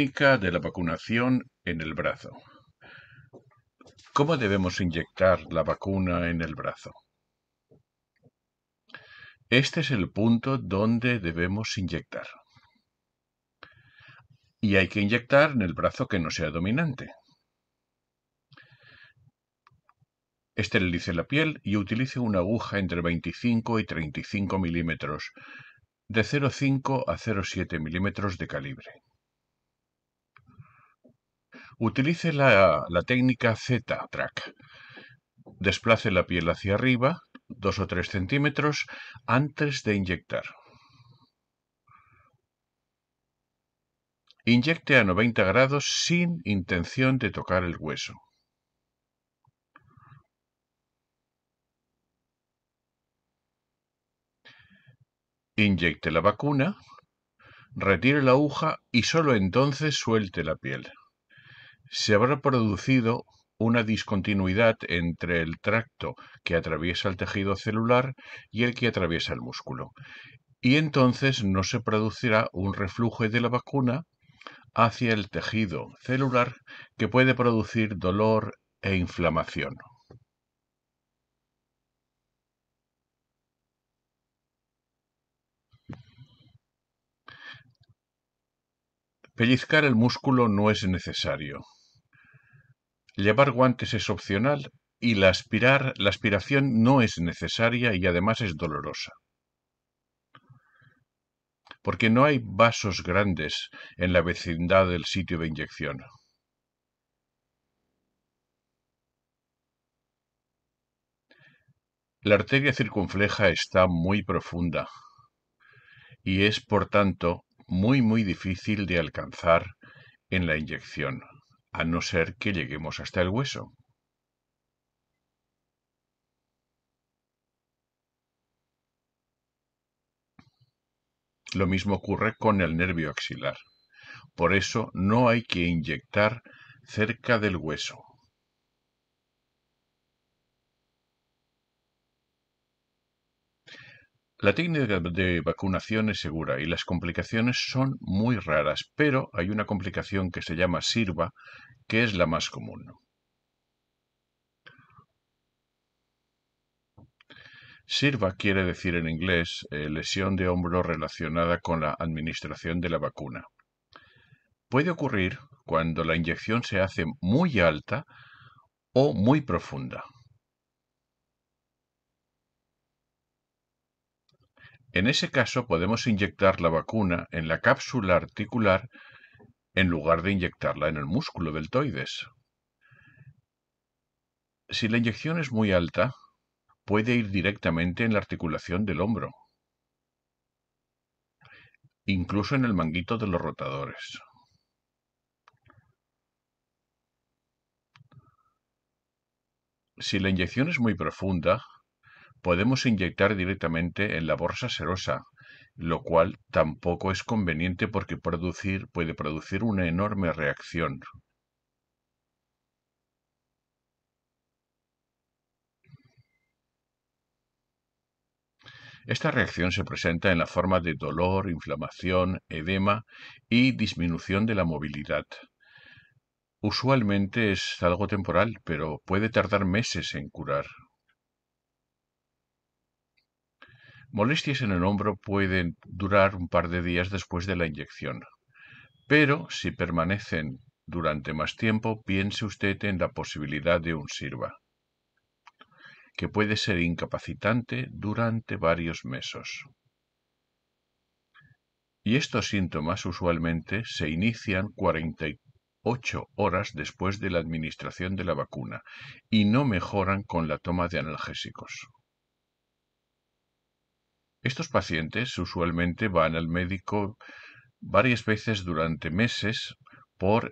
técnica de la vacunación en el brazo. ¿Cómo debemos inyectar la vacuna en el brazo? Este es el punto donde debemos inyectar. Y hay que inyectar en el brazo que no sea dominante. Esterilice la piel y utilice una aguja entre 25 y 35 milímetros, de 0,5 a 0,7 milímetros de calibre. Utilice la, técnica Z-Track. Desplace la piel hacia arriba, 2 o 3 centímetros, antes de inyectar. Inyecte a 90 grados sin intención de tocar el hueso. Inyecte la vacuna, retire la aguja y solo entonces suelte la piel se habrá producido una discontinuidad entre el tracto que atraviesa el tejido celular y el que atraviesa el músculo. Y entonces no se producirá un reflujo de la vacuna hacia el tejido celular que puede producir dolor e inflamación. Pellizcar el músculo no es necesario. Llevar guantes es opcional y la aspirar, la aspiración no es necesaria y además es dolorosa. Porque no hay vasos grandes en la vecindad del sitio de inyección. La arteria circunfleja está muy profunda y es, por tanto, muy muy difícil de alcanzar en la inyección a no ser que lleguemos hasta el hueso. Lo mismo ocurre con el nervio axilar. Por eso no hay que inyectar cerca del hueso. La técnica de vacunación es segura y las complicaciones son muy raras, pero hay una complicación que se llama sirva, que es la más común. SIRVA quiere decir en inglés eh, lesión de hombro relacionada con la administración de la vacuna. Puede ocurrir cuando la inyección se hace muy alta o muy profunda. En ese caso podemos inyectar la vacuna en la cápsula articular en lugar de inyectarla en el músculo deltoides. Si la inyección es muy alta, puede ir directamente en la articulación del hombro, incluso en el manguito de los rotadores. Si la inyección es muy profunda, podemos inyectar directamente en la borsa serosa, lo cual tampoco es conveniente porque producir, puede producir una enorme reacción. Esta reacción se presenta en la forma de dolor, inflamación, edema y disminución de la movilidad. Usualmente es algo temporal, pero puede tardar meses en curar. Molestias en el hombro pueden durar un par de días después de la inyección, pero si permanecen durante más tiempo, piense usted en la posibilidad de un sirva, que puede ser incapacitante durante varios meses. Y estos síntomas usualmente se inician 48 horas después de la administración de la vacuna y no mejoran con la toma de analgésicos. Estos pacientes usualmente van al médico varias veces durante meses por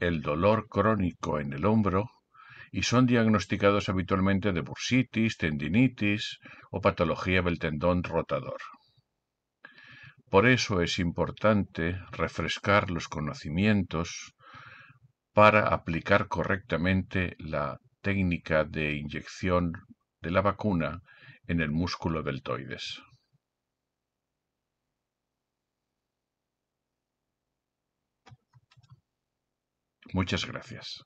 el dolor crónico en el hombro y son diagnosticados habitualmente de bursitis, tendinitis o patología del tendón rotador. Por eso es importante refrescar los conocimientos para aplicar correctamente la técnica de inyección de la vacuna en el músculo deltoides. Muchas gracias.